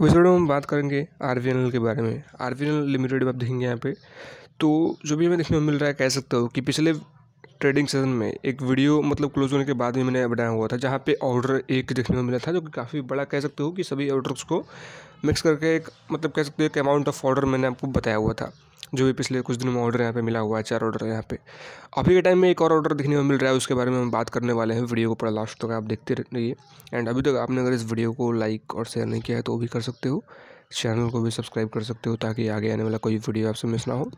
अब इस वीडियो में हम बात करेंगे आर के बारे में आर लिमिटेड आप देखेंगे यहाँ पे तो जो भी हमें देखने को मिल रहा है कह सकते हो कि पिछले ट्रेडिंग सेशन में एक वीडियो मतलब क्लोज होने के बाद भी मैंने बनाया हुआ था जहाँ पे ऑर्डर एक देखने में मिला था जो कि काफ़ी बड़ा कह सकते हो कि सभी ऑर्डर्स को मिक्स करके एक मतलब कह सकते हो एक अमाउंट ऑफ ऑर्डर मैंने आपको बताया हुआ था जो भी पिछले कुछ दिनों में ऑर्डर यहाँ पे मिला हुआ है चार ऑर्डर यहाँ पे अभी के टाइम में एक और ऑर्डर देखने में मिल रहा है उसके बारे में हम बात करने वाले हैं वीडियो को पूरा लास्ट तक आप देखते रहिए एंड अभी तक आपने अगर इस वीडियो को लाइक और शेयर नहीं किया है तो वो भी कर सकते हो चैनल को भी सब्सक्राइब कर सकते हो ताकि आगे आने वाला कोई वीडियो आपसे मिस ना हो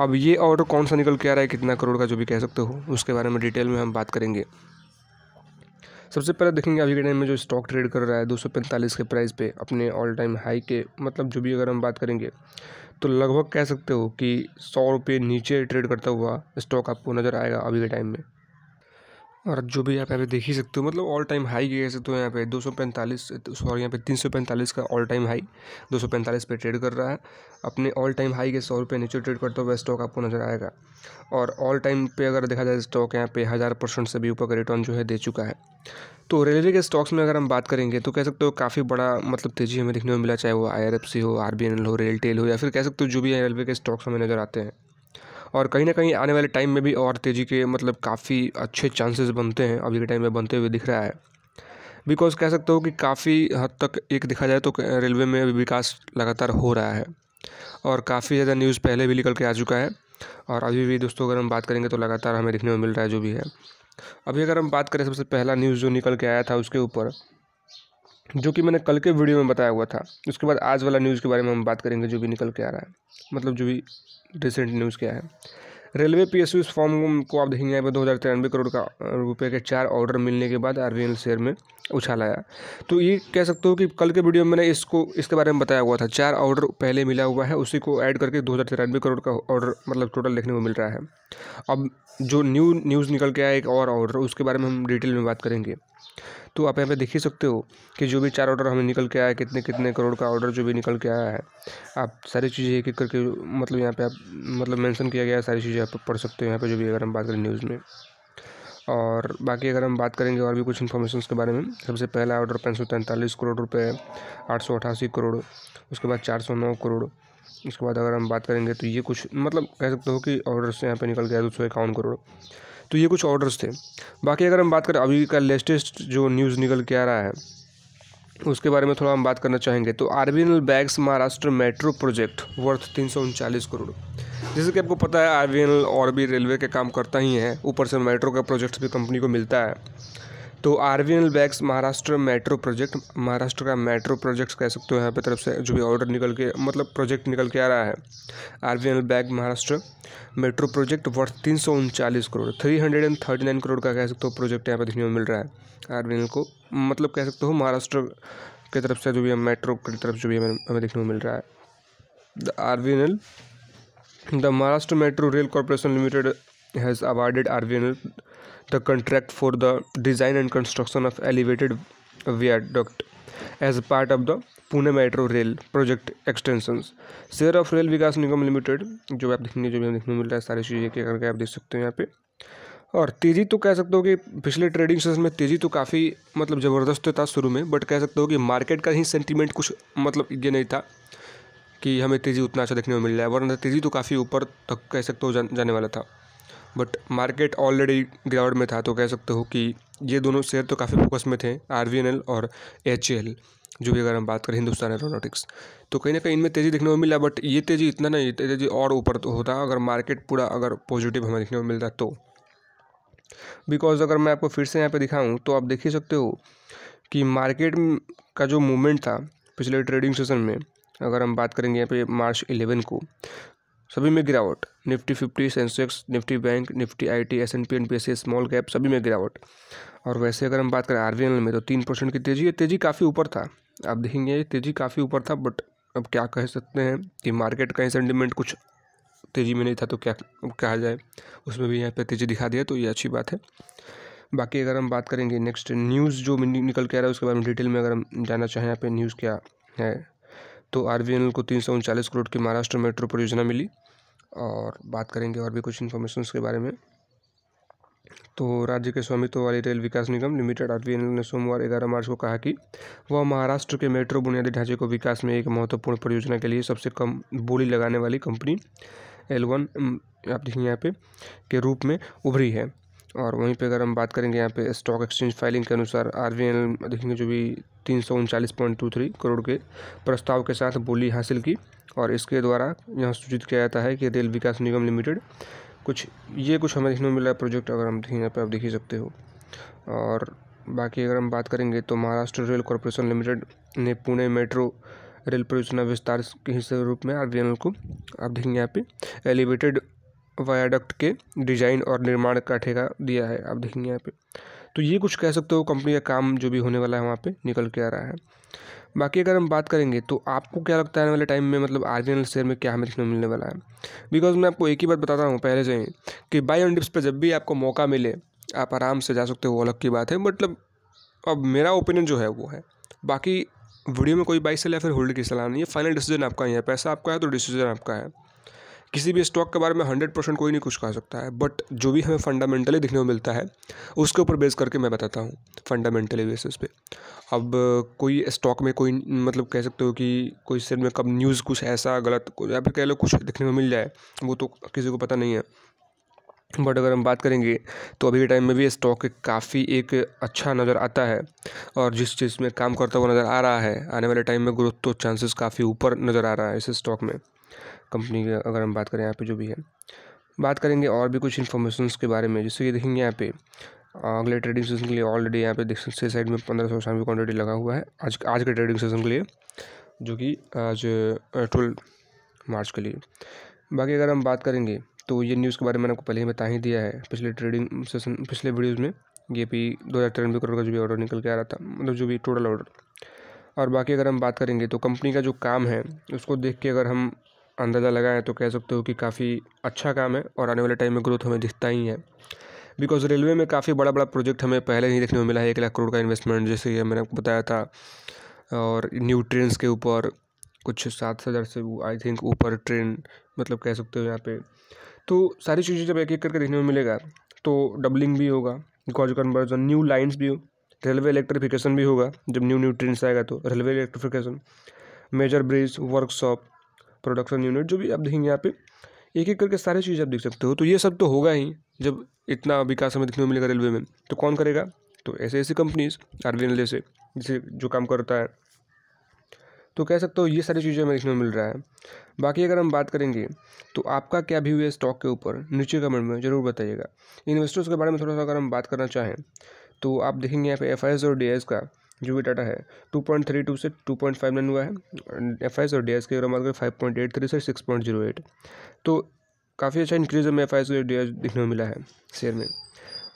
अब ये ऑर्डर कौन सा निकल के आ रहा है कितना करोड़ का जो भी कह सकते हो उसके बारे में डिटेल में हम बात करेंगे सबसे पहले देखेंगे अभी के टाइम में जो स्टॉक ट्रेड कर रहा है दो के प्राइस पे अपने ऑल टाइम हाई के मतलब जो भी अगर हम बात करेंगे तो लगभग कह सकते हो कि सौ रुपये नीचे ट्रेड करता हुआ स्टॉक आपको नज़र आएगा अभी के टाइम में और जो भी आप यहाँ पे देख ही सकते हो मतलब ऑल टाइम हाई गया सकते हो यहाँ पे 245 सॉरी यहाँ पे 345 का ऑल टाइम हाई 245 पे ट्रेड कर रहा है अपने ऑल टाइम हाई के सौ रुपये नीचे ट्रेड करता हुआ स्टॉक आपको नज़र आएगा और ऑल टाइम पे अगर देखा जाए स्टॉक यहाँ पे हज़ार परसेंट से भी ऊपर का रिटर्न जो है दे चुका है तो रेलवे के स्टॉक्स में अगर हम बात करेंगे तो कह सकते हो काफ़ी बड़ा मतलब तेज़ी हमें देखने को मिला चाहे वो आई हो आर हो रेलटेल हो या फिर कह सकते हो जो भी रेलवे के स्टॉक्स हमें नज़र आते हैं और कहीं ना कहीं आने वाले टाइम में भी और तेज़ी के मतलब काफ़ी अच्छे चांसेस बनते हैं अभी के टाइम में बनते हुए दिख रहा है बिकॉज कह सकते हो कि काफ़ी हद तक एक देखा जाए तो रेलवे में अभी विकास लगातार हो रहा है और काफ़ी ज़्यादा न्यूज़ पहले भी निकल के आ चुका है और अभी भी दोस्तों अगर हम बात करेंगे तो लगातार हमें देखने में मिल रहा है जो भी है अभी अगर हम बात करें सबसे पहला न्यूज़ जो निकल के आया था उसके ऊपर जो कि मैंने कल के वीडियो में बताया हुआ था उसके बाद आज वाला न्यूज़ के बारे में हम बात करेंगे जो भी निकल के आ रहा है मतलब जो भी रिसेंट न्यूज़ क्या है रेलवे पी एस फॉर्म को आप देखेंगे यहाँ पर दो हज़ार तिरानवे करोड़ का रुपये के चार ऑर्डर मिलने के बाद आर शेयर में उछाल आया तो ये कह सकते हो कि कल के वीडियो में मैंने इसको इसके बारे में बताया हुआ था चार ऑर्डर पहले मिला हुआ है उसी को ऐड करके दो हज़ार तिरानवे करोड़ का ऑर्डर मतलब टोटल देखने को मिल रहा है अब जो न्यू न्यूज़ निकल के आया एक और ऑर्डर उसके बारे में हम डिटेल में बात करेंगे तो आप यहाँ पे देख ही सकते हो कि जो भी चार ऑर्डर हमें निकल के आया कितने कितने करोड़ का ऑर्डर जो भी निकल के आया है आप सारी चीज़ें एक एक करके मतलब यहाँ पे आप मतलब मेंशन किया गया है सारी चीज़ें आप पढ़ सकते हो यहाँ पे जो भी अगर हम बात करें न्यूज़ में और बाकी अगर हम बात करेंगे और भी कुछ इन्फॉर्मेशन के बारे में सबसे पहला ऑर्डर पाँच करोड़ रुपये आठ करोड़ उसके बाद चार करोड़ उसके बाद अगर हम बात करेंगे तो ये कुछ मतलब कह सकते हो कि ऑर्डर से यहाँ पर निकल गया दो सौ इक्यावन करोड़ तो ये कुछ ऑर्डर्स थे बाकी अगर हम बात करें अभी का लेटेस्ट जो न्यूज़ निकल के आ रहा है उसके बारे में थोड़ा हम बात करना चाहेंगे तो RBNL bags Maharashtra metro project worth तीन करोड़ जैसे कि आपको पता है आर वी और भी रेलवे के काम करता ही है ऊपर से मेट्रो का प्रोजेक्ट भी कंपनी को मिलता है तो R V L bags Maharashtra metro project Maharashtra का मेट्रो प्रोजेक्ट्स कह सकते हो यहाँ पे तरफ से जो भी ऑर्डर निकल के मतलब प्रोजेक्ट निकल के आ रहा है R V L bag Maharashtra metro project worth तीन सौ उनचालीस crore three hundred and thirty nine crore का कह सकते हो प्रोजेक्ट यहाँ पर देखने में मिल रहा है आर वी एल को मतलब कह सकते हो महाराष्ट्र की तरफ से जो भी मेट्रो की तरफ जो भी हमें देखने को मिल रहा है the R V L the Maharashtra metro rail corporation limited has awarded R V N L the contract for the design and construction of elevated viaduct as part of the Pune metro rail project extension share of Rail Vikas Nigam Limited जो आप देखेंगे जो भी हम देखने मिल रहा है सारी चीज़ें क्या करके आप देख सकते हो यहाँ पे और तेज़ी तो कह सकते हो कि पिछले ट्रेडिंग सेशन में तेज़ी तो काफ़ी मतलब ज़बरदस्त था शुरू में बट कह सकते हो कि मार्केट का ही सेंटीमेंट कुछ मतलब ये नहीं था कि हमें तेज़ी उतना अच्छा देखने को मिल रहा है वरना तेज़ी तो काफ़ी ऊपर तक कह सकते हो जा, जाने वाला था बट मार्केट ऑलरेडी गिरावट में था तो कह सकते हो कि ये दोनों शेयर तो काफ़ी फोकस में थे आर और एच जो भी अगर हम बात करें हिंदुस्तान एरोनोटिक्स तो कहीं ना कहीं इनमें तेज़ी देखने को मिला बट ये तेज़ी इतना नहीं तेज़ी और ऊपर तो होता अगर मार्केट पूरा अगर पॉजिटिव हमें देखने को मिलता तो बिकॉज अगर मैं आपको फिर से यहाँ पे दिखाऊँ तो आप देख ही सकते हो कि मार्केट का जो मूवमेंट था पिछले ट्रेडिंग सेशन में अगर हम बात करेंगे यहाँ पे मार्च इलेवन को सभी में गिरावट Nifty fifty Sensex Nifty bank Nifty I T S N P P S NPSC small cap सभी में गिरावट और वैसे अगर हम बात करें एल में तो तीन परसेंट की तेज़ी है तेज़ी काफ़ी ऊपर था आप देखेंगे तेज़ी काफ़ी ऊपर था बट अब क्या कह सकते हैं कि मार्केट का सेंटिमेंट कुछ तेज़ी में नहीं था तो क्या कहा जाए उसमें भी यहाँ पर तेज़ी दिखा दिया तो ये अच्छी बात है बाकी अगर हम बात करेंगे नेक्स्ट न्यूज़ जो निकल के आ रहा है उसके बारे में डिटेल में अगर हम जानना चाहें यहाँ पे न्यूज़ क्या है तो आर को तीन करोड़ की महाराष्ट्र मेट्रो परियोजना मिली और बात करेंगे और भी कुछ इन्फॉर्मेशन के बारे में तो राज्य के स्वामित्व वाली रेल विकास निगम लिमिटेड आर ने सोमवार ग्यारह मार्च को कहा कि वह महाराष्ट्र के मेट्रो बुनियादी ढांचे को विकास में एक महत्वपूर्ण परियोजना के लिए सबसे कम बोली लगाने वाली कंपनी एल वन आप देखिए यहाँ पे के रूप में उभरी है और वहीं पे अगर हम बात करेंगे यहाँ पे स्टॉक एक्सचेंज फाइलिंग के अनुसार आर देखेंगे जो भी तीन सौ उनचालीस पॉइंट टू थ्री करोड़ के प्रस्ताव के साथ बोली हासिल की और इसके द्वारा यहाँ सूचित किया जाता है कि रेल विकास निगम लिमिटेड कुछ ये कुछ हमें देखने मिला है प्रोजेक्ट अगर हम देखेंगे यहाँ पर आप देख ही सकते हो और बाकी अगर हम बात करेंगे तो महाराष्ट्र रेल कॉरपोरेशन लिमिटेड ने पुणे मेट्रो रेल परियोजना विस्तार के हिस्से के रूप में आर को आप देखेंगे यहाँ पे एलिवेटेड वायाडक्ट के डिज़ाइन और निर्माण का ठेका दिया है आप देखेंगे यहाँ पे तो ये कुछ कह सकते हो कंपनी का काम जो भी होने वाला है वहाँ पे निकल के आ रहा है बाकी अगर हम बात करेंगे तो आपको क्या लगता है आने वाले टाइम में मतलब आर्जिनल शेयर में क्या हमें देखने मिलने वाला है बिकॉज मैं आपको एक ही बात बताता हूँ पहले से ही कि बाई ऑन डिप्स पर जब भी आपको मौका मिले आप आराम से जा सकते हो वो अलग की बात है मतलब अब मेरा ओपिनियन जो है वो है बाकी वीडियो में कोई बाई सेल या फिर होल्ड की सलाह नहीं है फाइनल डिसीजन आपका ही है पैसा आपका है तो डिसीजन आपका है किसी भी स्टॉक के बारे में हंड्रेड परसेंट कोई नहीं कुछ कह सकता है बट जो भी हमें फंडामेंटली देखने को मिलता है उसके ऊपर बेस करके मैं बताता हूँ फंडामेंटली बेसिस पे अब कोई स्टॉक में कोई मतलब कह सकते हो कि कोई सिर में कब न्यूज़ कुछ ऐसा गलत या फिर कह लो कुछ देखने को मिल जाए वो तो किसी को पता नहीं है बट अगर हम बात करेंगे तो अभी के टाइम में भी स्टॉक काफ़ी एक अच्छा नज़र आता है और जिस चीज़ में काम करता हुआ नज़र आ रहा है आने वाले टाइम में ग्रोथ तो चांसेस काफ़ी ऊपर नज़र आ रहा है इस स्टॉक में कंपनी की अगर हम बात करें यहाँ पे जो भी है बात करेंगे और भी कुछ इन्फॉर्मेशन के बारे में जैसे कि देखेंगे यहाँ पे अगले ट्रेडिंग सेशन के लिए ऑलरेडी यहाँ पे देख सकते हैं साइड में पंद्रह सौ शाम क्वान्टिटी लगा हुआ है आज आज के ट्रेडिंग सेशन के लिए जो कि आज ट्वेल्व मार्च के लिए बाकी अगर हम बात करेंगे तो ये न्यूज़ के बारे में मैंने आपको पहले ही बता ही दिया है पिछले ट्रेडिंग सेशन पिछले वीडियोज़ में ये भी दो हज़ार तिरानवे करोड़ का जो भी ऑर्डर निकल के आ रहा था मतलब जो भी टोटल ऑर्डर और बाकी अगर हम बात करेंगे तो कंपनी का जो काम है उसको देख के अगर हम अंदाज़ा लगाएं तो कह सकते हो कि काफ़ी अच्छा काम है और आने वाले टाइम में ग्रोथ हमें दिखता ही है बिकॉज रेलवे में काफ़ी बड़ा बड़ा प्रोजेक्ट हमें पहले ही देखने को मिला है एक लाख करोड़ का इन्वेस्टमेंट जैसे कि मैंने आपको बताया था और न्यू ट्रेन के ऊपर कुछ सात हज़ार से आई थिंक ऊपर ट्रेन मतलब कह सकते हो यहाँ पे तो सारी चीज़ें जब एक एक करके देखने में मिलेगा तो डबलिंग भी होगा गॉज कन्वर्जन न्यू लाइन्स भी हो रेलवे इलेक्ट्रिफिकेशन भी होगा जब न्यू न्यू ट्रेन आएगा तो railway electrification major bridge workshop production unit जो भी आप देखेंगे यहाँ पे एक एक करके सारे चीज़ आप देख सकते हो तो ये सब तो होगा ही जब इतना विकास हमें देखने को मिलेगा रेलवे में तो कौन करेगा तो ऐसे ऐसी कंपनीज आर बी एन जैसे जिसे जो काम करता है तो कह सकते हो ये सारी चीज़ें हमें देखने को मिल रहा है बाकी अगर हम बात करेंगे तो आपका क्या व्यू है स्टॉक के ऊपर नीचे कमेंट में ज़रूर बताइएगा इन्वेस्टर्स के बारे में थोड़ा सा अगर हम बात करना चाहें तो आप देखेंगे यहाँ पे एफ और डी का जो भी डाटा है टू पॉइंट थ्री टू से टू पॉइंट फाइव नाइन हुआ है एफ आई एस और डी एस के अगर करें फाइव पॉइंट एट थ्री से सिक्स पॉइंट जीरो एट तो काफ़ी अच्छा इंक्रीज हमें एफ आई और डी एस देखने में मिला है शेयर में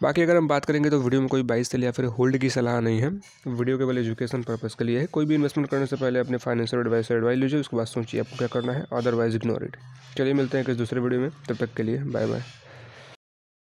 बाकी अगर हम बात करेंगे तो वीडियो में कोई बाइस से या फिर होल्ड की सलाह नहीं है वीडियो केवल एजुकेशन पर्पज़ के लिए है कोई भी इन्वेस्टमेंट करने से पहले अपने फाइनेंशियल से एडवाइस लीजिए उसके बाद सोचिए आपको क्या करना है अदरवाइज इग्नोर इट चलिए मिलते हैं किसी दूसरे वीडियो में तब तक के लिए बाय बाय